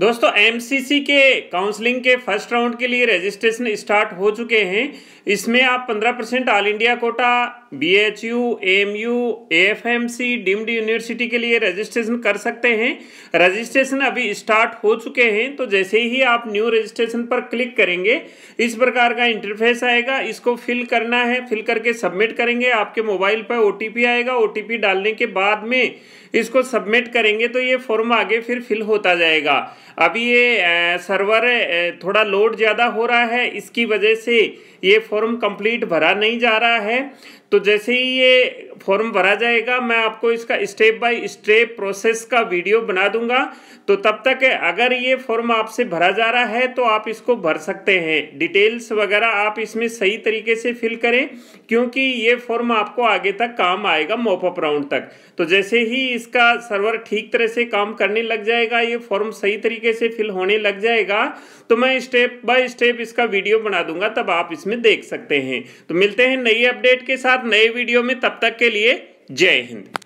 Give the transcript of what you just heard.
दोस्तों एमसीसी के काउंसलिंग के फर्स्ट राउंड के लिए रजिस्ट्रेशन स्टार्ट हो चुके हैं इसमें आप 15 percent all India quota B H U M U F M C deemed university के लिए रजिस्ट्रेशन कर सकते हैं रजिस्ट्रेशन अभी स्टार्ट हो चुके हैं तो जैसे ही आप न्यू रजिस्ट्रेशन पर क्लिक करेंगे इस प्रकार का इंटरफेस आएगा इसको फिल करना है फिल करके सबमिट करेंगे आपके मोबाइल पर ओ आएगा ओ डालने के बाद में इसको सबमिट करेंगे तो ये फॉर्म आगे फिर फिल होता जाएगा अभी ये सर्वर थोड़ा लोड ज़्यादा हो रहा है इसकी वजह से ये फॉर्म कंप्लीट भरा नहीं जा रहा है तो जैसे ही ये फॉर्म भरा जाएगा मैं आपको इसका स्टेप बाय स्टेप प्रोसेस का वीडियो बना दूंगा तो तब तक अगर ये फॉर्म आपसे भरा जा रहा है तो आप इसको भर सकते हैं डिटेल्स वगैरह आप इसमें सही तरीके से फिल करें क्योंकि ये फॉर्म आपको आगे तक काम आएगा मोपअप राउंड तक तो जैसे ही इसका सर्वर ठीक तरह से काम करने लग जाएगा ये फॉर्म सही तरीके से फिल होने लग जाएगा तो मैं स्टेप बाय स्टेप इसका वीडियो बना दूंगा तब आप इसमें देख सकते हैं तो मिलते हैं नई अपडेट के साथ नए वीडियो में तब तक के लिए जय हिंद